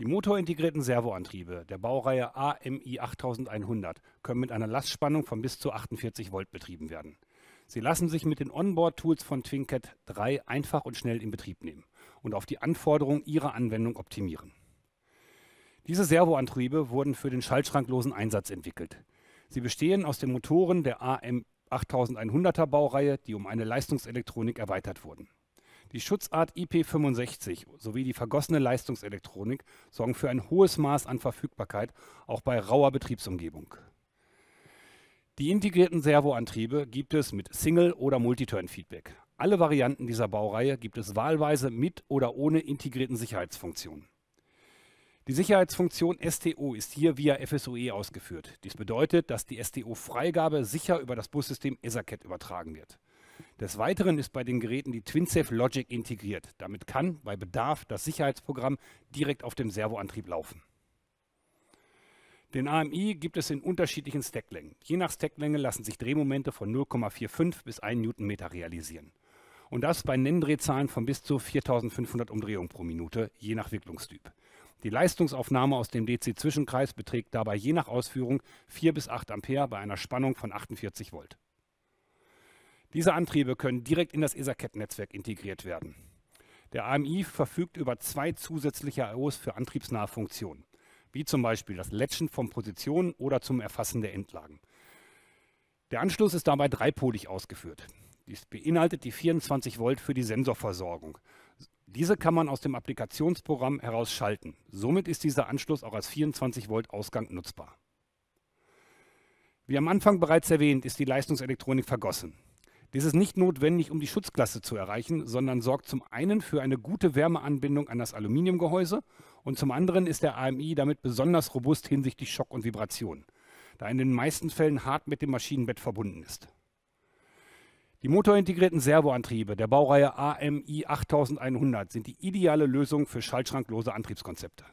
Die motorintegrierten Servoantriebe der Baureihe AMI 8100 können mit einer Lastspannung von bis zu 48 Volt betrieben werden. Sie lassen sich mit den Onboard-Tools von TwinCat 3 einfach und schnell in Betrieb nehmen und auf die Anforderungen ihrer Anwendung optimieren. Diese Servoantriebe wurden für den schaltschranklosen Einsatz entwickelt. Sie bestehen aus den Motoren der AM 8100er Baureihe, die um eine Leistungselektronik erweitert wurden. Die Schutzart IP65 sowie die vergossene Leistungselektronik sorgen für ein hohes Maß an Verfügbarkeit, auch bei rauer Betriebsumgebung. Die integrierten Servoantriebe gibt es mit Single- oder Multiturn-Feedback. Alle Varianten dieser Baureihe gibt es wahlweise mit oder ohne integrierten Sicherheitsfunktionen. Die Sicherheitsfunktion STO ist hier via FSOE ausgeführt. Dies bedeutet, dass die STO-Freigabe sicher über das Bussystem ESACAT e übertragen wird. Des Weiteren ist bei den Geräten die TwinSafe Logic integriert. Damit kann bei Bedarf das Sicherheitsprogramm direkt auf dem Servoantrieb laufen. Den AMI gibt es in unterschiedlichen Stacklängen. Je nach Stacklänge lassen sich Drehmomente von 0,45 bis 1 Newtonmeter realisieren. Und das bei Nenndrehzahlen von bis zu 4500 Umdrehungen pro Minute, je nach Wicklungstyp. Die Leistungsaufnahme aus dem DC-Zwischenkreis beträgt dabei je nach Ausführung 4 bis 8 Ampere bei einer Spannung von 48 Volt. Diese Antriebe können direkt in das ESACAT-Netzwerk integriert werden. Der AMI verfügt über zwei zusätzliche IOs für antriebsnahe Funktionen, wie zum Beispiel das Letschen von Positionen oder zum Erfassen der Endlagen. Der Anschluss ist dabei dreipolig ausgeführt. Dies beinhaltet die 24 Volt für die Sensorversorgung. Diese kann man aus dem Applikationsprogramm heraus schalten. Somit ist dieser Anschluss auch als 24 Volt Ausgang nutzbar. Wie am Anfang bereits erwähnt, ist die Leistungselektronik vergossen. Dies ist nicht notwendig, um die Schutzklasse zu erreichen, sondern sorgt zum einen für eine gute Wärmeanbindung an das Aluminiumgehäuse und zum anderen ist der AMI damit besonders robust hinsichtlich Schock und Vibration, da er in den meisten Fällen hart mit dem Maschinenbett verbunden ist. Die motorintegrierten Servoantriebe der Baureihe AMI 8100 sind die ideale Lösung für schaltschranklose Antriebskonzepte.